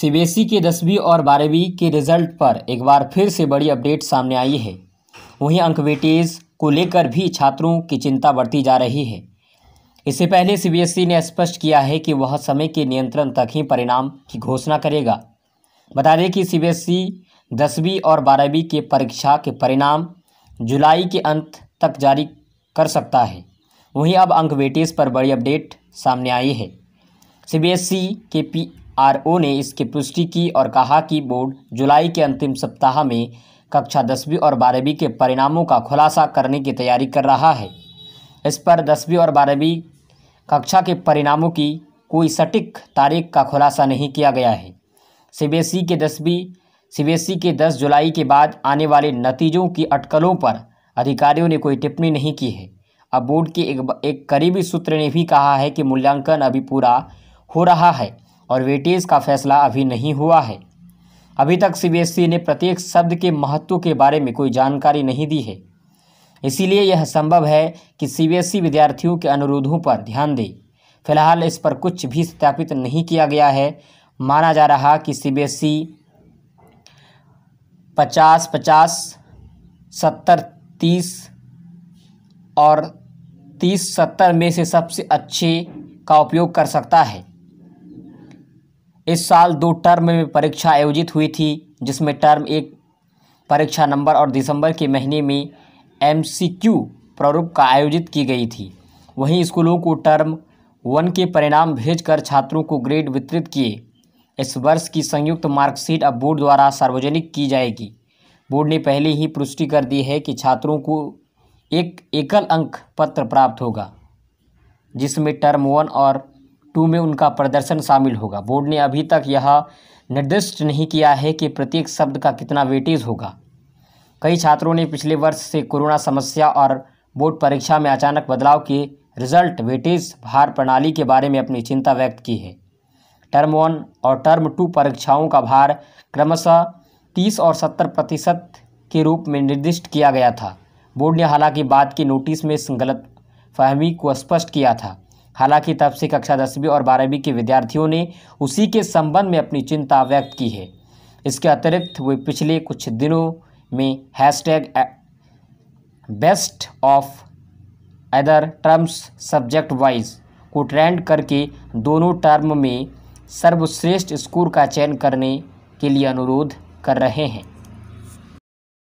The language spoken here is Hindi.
सीबीएसई के दसवीं और बारहवीं के रिजल्ट पर एक बार फिर से बड़ी अपडेट सामने आई है वहीं वेटेज को लेकर भी छात्रों की चिंता बढ़ती जा रही है इससे पहले सीबीएसई ने स्पष्ट किया है कि वह समय के नियंत्रण तक ही परिणाम की घोषणा करेगा बता दें कि सीबीएसई दसवीं और बारहवीं के परीक्षा के परिणाम जुलाई के अंत तक जारी कर सकता है वहीं अब अंक वेटेज पर बड़ी अपडेट सामने आई है सीबीएसई के पी आरओ ने इसकी पुष्टि की और कहा कि बोर्ड जुलाई के अंतिम सप्ताह में कक्षा दसवीं और बारहवीं के परिणामों का खुलासा करने की तैयारी कर रहा है इस पर दसवीं और बारहवीं कक्षा के परिणामों की कोई सटीक तारीख का खुलासा नहीं किया गया है सी के दसवीं सी के दस जुलाई के बाद आने वाले नतीजों की अटकलों पर अधिकारियों ने कोई टिप्पणी नहीं की है अब बोर्ड के एक, एक करीबी सूत्र ने भी कहा है कि मूल्यांकन अभी पूरा हो रहा है और वेटेज का फैसला अभी नहीं हुआ है अभी तक सीबीएसई e ने प्रत्येक शब्द के महत्व के बारे में कोई जानकारी नहीं दी है इसीलिए यह संभव है कि सीबीएसई e विद्यार्थियों के अनुरोधों पर ध्यान दे फिलहाल इस पर कुछ भी सत्यापित नहीं किया गया है माना जा रहा कि सीबीएसई e पचास पचास सत्तर तीस और तीस सत्तर में से सबसे अच्छे का उपयोग कर सकता है इस साल दो टर्म में परीक्षा आयोजित हुई थी जिसमें टर्म एक परीक्षा नंबर और दिसंबर के महीने में एमसीक्यू प्रारूप का आयोजित की गई थी वहीं स्कूलों को टर्म वन के परिणाम भेजकर छात्रों को ग्रेड वितरित किए इस वर्ष की संयुक्त मार्कशीट अब बोर्ड द्वारा सार्वजनिक की जाएगी बोर्ड ने पहले ही पुष्टि कर दी है कि छात्रों को एक एकल अंक पत्र प्राप्त होगा जिसमें टर्म वन और टू में उनका प्रदर्शन शामिल होगा बोर्ड ने अभी तक यह निर्दिष्ट नहीं किया है कि प्रत्येक शब्द का कितना वेटेज होगा कई छात्रों ने पिछले वर्ष से कोरोना समस्या और बोर्ड परीक्षा में अचानक बदलाव के रिजल्ट वेटेज भार प्रणाली के बारे में अपनी चिंता व्यक्त की है टर्म वन और टर्म टू परीक्षाओं का भार क्रमशः तीस और सत्तर प्रतिशत के रूप में निर्दिष्ट किया गया था बोर्ड ने हालांकि बाद के नोटिस में गलत फहमी को स्पष्ट किया था हालांकि तब से कक्षा दसवीं और बारहवीं के विद्यार्थियों ने उसी के संबंध में अपनी चिंता व्यक्त की है इसके अतिरिक्त वे पिछले कुछ दिनों में hashtag best of other terms subject wise को ट्रेंड करके दोनों टर्म में सर्वश्रेष्ठ स्कोर का चयन करने के लिए अनुरोध कर रहे हैं